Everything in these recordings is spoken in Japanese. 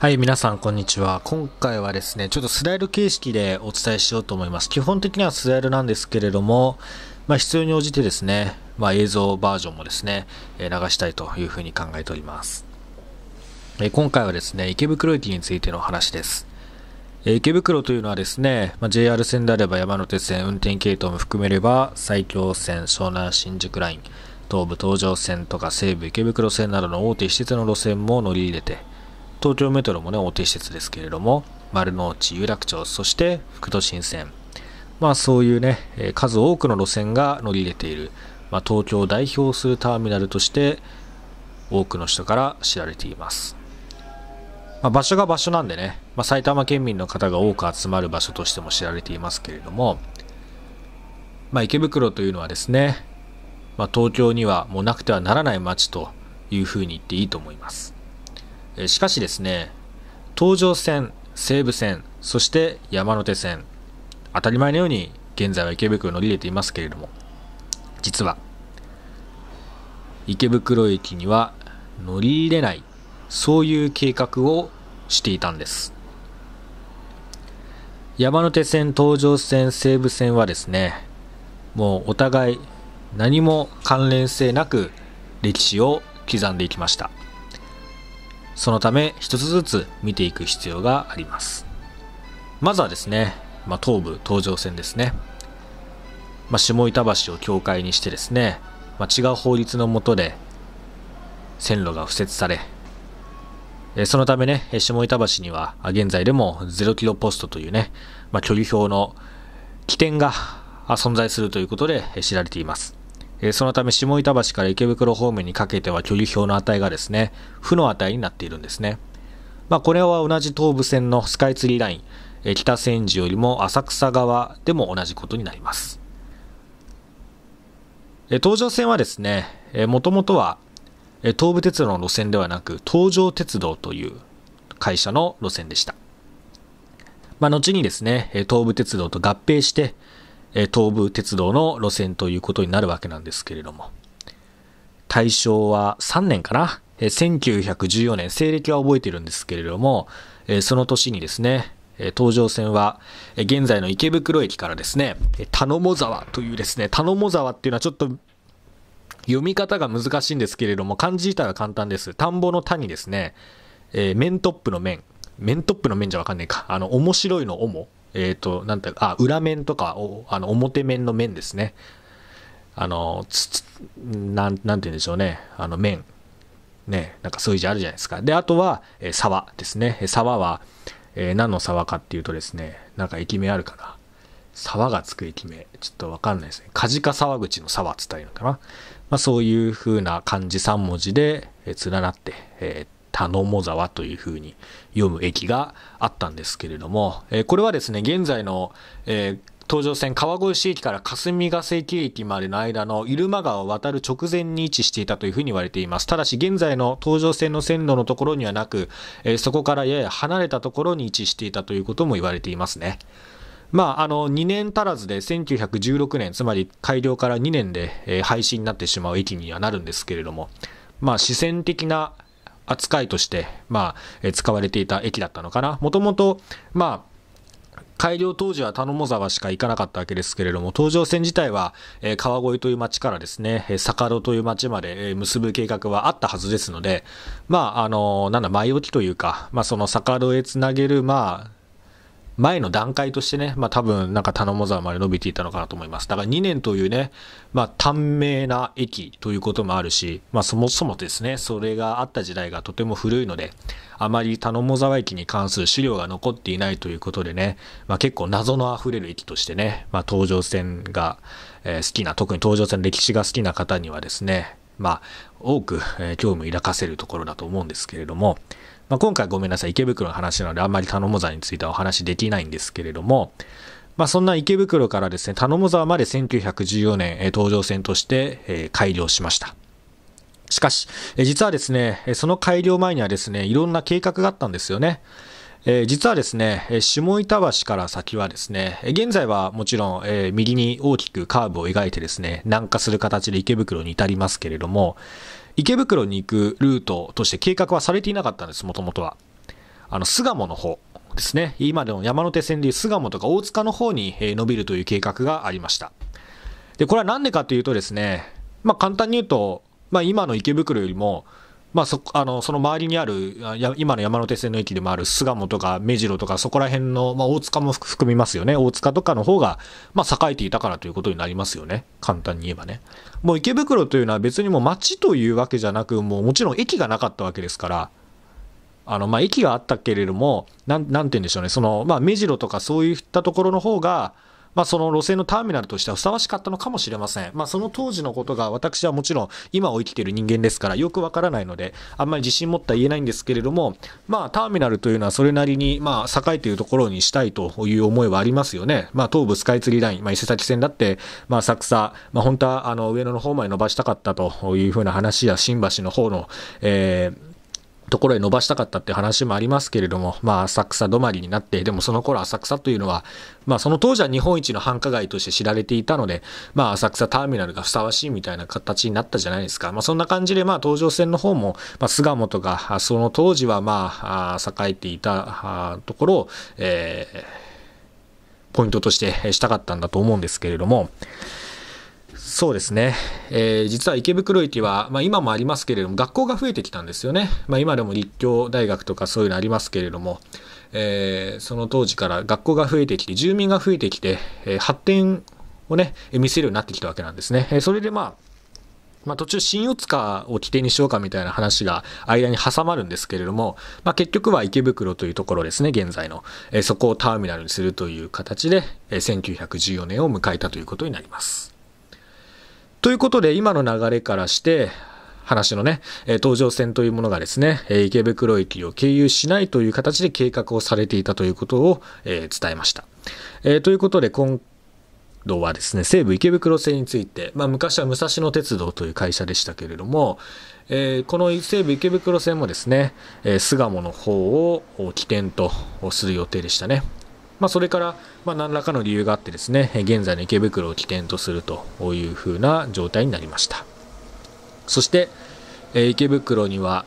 はい、皆さん、こんにちは。今回はですね、ちょっとスライド形式でお伝えしようと思います。基本的にはスライドなんですけれども、まあ、必要に応じてですね、まあ、映像バージョンもですね、流したいというふうに考えております。今回はですね、池袋駅についての話です。池袋というのはですね、まあ、JR 線であれば山手線、運転系統も含めれば、埼京線、湘南新宿ライン、東武東上線とか西武池袋線などの大手施設の路線も乗り入れて、東京メトロもね、大手施設ですけれども、丸の内、有楽町、そして副都心線。まあそういうね、数多くの路線が乗り入れている、まあ、東京を代表するターミナルとして、多くの人から知られています。まあ、場所が場所なんでね、まあ、埼玉県民の方が多く集まる場所としても知られていますけれども、まあ、池袋というのはですね、まあ、東京にはもうなくてはならない街というふうに言っていいと思います。しかしですね、東上線、西武線、そして山手線、当たり前のように現在は池袋に乗り入れていますけれども、実は、池袋駅には乗り入れない、そういう計画をしていたんです。山手線、東上線、西武線はですね、もうお互い何も関連性なく歴史を刻んでいきました。そのため一つずつ見ていく必要がありますまずはですね、まあ、東武東上線ですね、まあ、下板橋を境界にしてですね、まあ、違う法律の下で線路が敷設されそのためね、下板橋には現在でも0キロポストというね、まあ、距離表の起点が存在するということで知られています。えそのため下板橋から池袋方面にかけては距離表の値がですね、負の値になっているんですね。まあ、これは同じ東武線のスカイツリーライン、え北千住よりも浅草側でも同じことになります。え東上線はですね、えもともとは、え東武鉄道の路線ではなく、東上鉄道という会社の路線でした。まあ、後にですね、東武鉄道と合併して、え東武鉄道の路線ということになるわけなんですけれども、大正は3年かな、え1914年、西暦は覚えてるんですけれども、えその年にですね、え東上線は、え現在の池袋駅からですね、田野も沢というですね、田野も沢っていうのはちょっと読み方が難しいんですけれども、漢字自体は簡単です。田んぼの田にですね、え面トップの面。面トップの面じゃわかんないか。あの、面白いのおも。えっ、ー、と、なんて、あ、裏面とか、あの表面の面ですね。あの、つ、なん、なんて言うんでしょうね。あの、面。ね、なんかそういう字あるじゃないですか。で、あとは、えー、沢ですね。沢は、えー、何の沢かっていうとですね、なんか駅名あるかな。沢がつく駅名。ちょっとわかんないですね。梶か沢口の沢っつったらいいのかな。まあそういう風な漢字3文字で、え連なって、えー田野沢というふうに読む駅があったんですけれども、えー、これはですね、現在の、えー東上線川越市駅から霞ヶ関駅までの間の入間川を渡る直前に位置していたというふうに言われています。ただし現在の東上線の線路のところにはなく、えー、そこからやや離れたところに位置していたということも言われていますね。まあ、あの、2年足らずで1916年、つまり改良から2年で、え廃止になってしまう駅にはなるんですけれども、まあ、視線的な扱いとして、まあ、使われていた駅だったのかな。もともと、まあ、改良当時は頼野沢しか行かなかったわけですけれども、東上線自体は、えー、川越という町からですね、えー、坂戸という町まで、えー、結ぶ計画はあったはずですので、まあ、あのー、なんだ、前置きというか、まあ、その坂戸へつなげる、まあ、前の段階としてね、まあ、多分なんか頼も沢まで伸びていたのかなと思います。だから2年というね、まあ、短命な駅ということもあるし、まあ、そもそもですね、それがあった時代がとても古いので、あまり頼も沢駅に関する資料が残っていないということでね、まあ、結構謎の溢れる駅としてね、まあ、東上線が、好きな、特に東上線の歴史が好きな方にはですね、まあ、多く、興味を抱かせるところだと思うんですけれども、まあ、今回ごめんなさい、池袋の話なのであんまり頼も座についてはお話できないんですけれども、まあ、そんな池袋からですね、頼も座まで1914年、登東上線として、改良しました。しかし、実はですね、その改良前にはですね、いろんな計画があったんですよね。実はですね、下板橋から先はですね、現在はもちろん、右に大きくカーブを描いてですね、南下する形で池袋に至りますけれども、池袋に行くルートとして計画はされていなかったんです、もともとは。あの、巣鴨の方ですね。今でも山手線でいう巣鴨とか大塚の方に伸びるという計画がありました。で、これは何でかというとですね、まあ簡単に言うと、まあ今の池袋よりも、まあ、そあのその周りにある今の山手線の駅でもある巣鴨とか目白とかそこら辺の、まあ、大塚も含みますよね大塚とかの方が、まあ、栄えていたからということになりますよね簡単に言えばねもう池袋というのは別にもうというわけじゃなくもうもちろん駅がなかったわけですからあの、まあ、駅があったけれどもなんなんて言うんでしょうねその、まあ、目白とかそういったところの方がまあ、その路線のターミナルとしてはふさわしかったのかもしれません。まあ、その当時のことが私はもちろん今を生きている人間ですからよくわからないので、あんまり自信持った言えないんですけれども、まあ、ターミナルというのはそれなりに、まあ、栄えているところにしたいという思いはありますよね。まあ、東武スカイツリーライン、まあ、伊勢崎線だって、まあ、浅草、まあ、本当はあの上野の方まで伸ばしたかったというふうな話や新橋の方の、えー、ところへ伸ばしたかったって話もありますけれども、まあ、浅草止まりになって、でもその頃浅草というのは、まあ、その当時は日本一の繁華街として知られていたので、まあ、浅草ターミナルがふさわしいみたいな形になったじゃないですか。まあ、そんな感じで、まあ、東上線の方も、まあ、菅本が、その当時は、まあ、栄えていたところを、えー、ポイントとしてしたかったんだと思うんですけれども、そうですね、えー、実は池袋駅は、まあ、今もありますけれども、学校が増えてきたんですよね、まあ、今でも立教大学とかそういうのありますけれども、えー、その当時から学校が増えてきて、住民が増えてきて、えー、発展をね、見せるようになってきたわけなんですね。えそれでまあまあ、途中、新四日を起点にしようかみたいな話が間に挟まるんですけれども、まあ、結局は池袋というところですね、現在の。えそこをターミナルにするという形で、え1914年を迎えたということになります。ということで、今の流れからして、話のね、えー、東上線というものがですね、え池袋駅を経由しないという形で計画をされていたということを、えー、伝えました。えー、ということで、今度はですね、西武池袋線について、まあ、昔は武蔵野鉄道という会社でしたけれども、えこの西武池袋線もですね、え巣鴨の方を起点とする予定でしたね。まあ、それから、ま何らかの理由があってですね、現在の池袋を起点とするというふうな状態になりました。そして、え池袋には、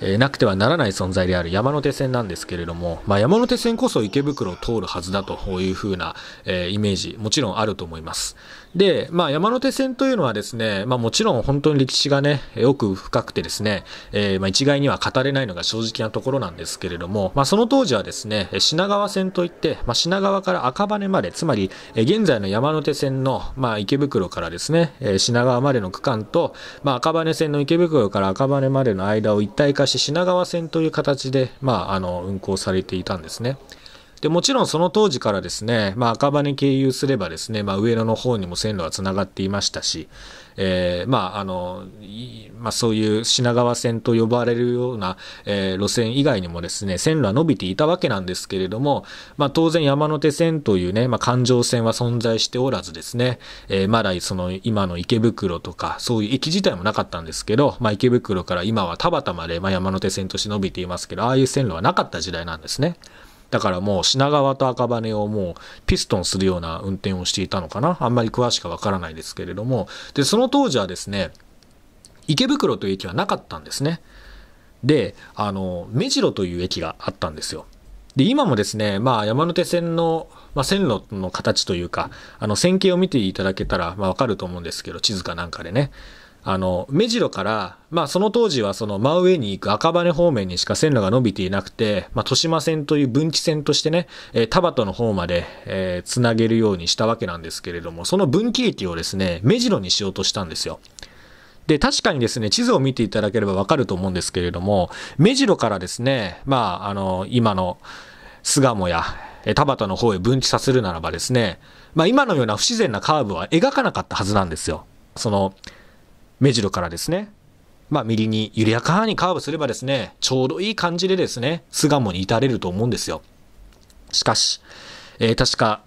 えなくてはならない存在である山手線なんですけれども、まあ、山手線こそ池袋を通るはずだというふうな、えイメージ、もちろんあると思います。で、まあ、山手線というのはですね、まあ、もちろん本当に歴史がね、よく深くてですね、えー、まあ、一概には語れないのが正直なところなんですけれども、まあ、その当時はですね、品川線といって、まあ、品川から赤羽まで、つまり、現在の山手線の、まあ、池袋からですね、品川までの区間と、まあ、赤羽線の池袋から赤羽までの間を一体化し品川線という形で、まあ、あの、運行されていたんですね。で、もちろんその当時からですね、まあ、赤羽経由すればですね、まあ、上野の方にも線路はつながっていましたし、えー、まあ、あの、まあ、そういう品川線と呼ばれるような、えー、路線以外にもですね、線路は伸びていたわけなんですけれども、まあ、当然山手線というね、まあ、環状線は存在しておらずですね、えー、まだその今の池袋とか、そういう駅自体もなかったんですけど、まあ、池袋から今は田端まで、まあ、山手線として伸びていますけど、ああいう線路はなかった時代なんですね。だからもう品川と赤羽をもうピストンするような運転をしていたのかな。あんまり詳しくはわからないですけれども。で、その当時はですね、池袋という駅はなかったんですね。で、あの、目白という駅があったんですよ。で、今もですね、まあ山手線の、まあ、線路の形というか、あの線形を見ていただけたら、まわかると思うんですけど、地図かなんかでね。あの、目白から、まあその当時はその真上に行く赤羽方面にしか線路が伸びていなくて、まあ豊島線という分岐線としてね、えー、田端の方まで、えー、つなげるようにしたわけなんですけれども、その分岐駅をですね、目白にしようとしたんですよ。で、確かにですね、地図を見ていただければわかると思うんですけれども、目白からですね、まああの、今の巣鴨や、田端の方へ分岐させるならばですね、まあ今のような不自然なカーブは描かなかったはずなんですよ。その、目白からですね、まあ、右に緩やかにカーブすればですね、ちょうどいい感じでですね、巣鴨に至れると思うんですよ。しかし、えー、確か、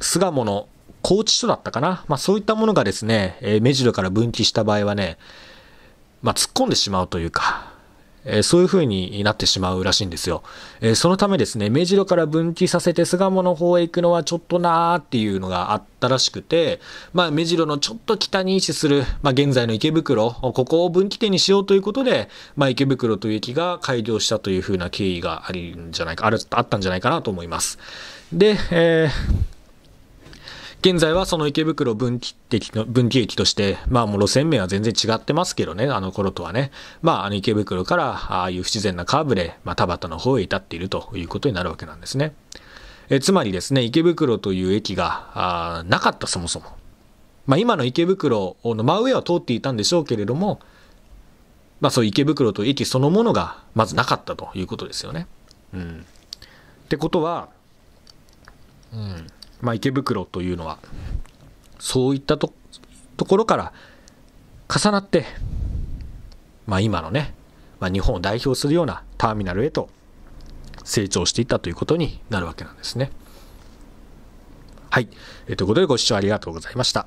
巣鴨の高知署だったかな。まあ、そういったものがですね、えー、目白から分岐した場合はね、まあ、突っ込んでしまうというか、えー、そういう風になってしまうらしいんですよ。えー、そのためですね、目白から分岐させて巣鴨の方へ行くのはちょっとなーっていうのがあったらしくて、まあ、目白のちょっと北に位置する、まあ、現在の池袋、ここを分岐点にしようということで、まあ、池袋という駅が開業したという風な経緯がありんじゃないか、ある、あったんじゃないかなと思います。で、えー現在はその池袋分岐駅の、分岐駅として、まあもう路線面は全然違ってますけどね、あの頃とはね。まああの池袋からああいう不自然なカーブで、まあ田畑の方へ至っているということになるわけなんですね。えつまりですね、池袋という駅があなかったそもそも。まあ今の池袋の真上は通っていたんでしょうけれども、まあそう池袋という駅そのものがまずなかったということですよね。うん。ってことは、うん。まあ、池袋というのは、そういったとところから重なって、まあ、今のね、まあ、日本を代表するようなターミナルへと成長していったということになるわけなんですね。はい。えー、ということでご視聴ありがとうございました。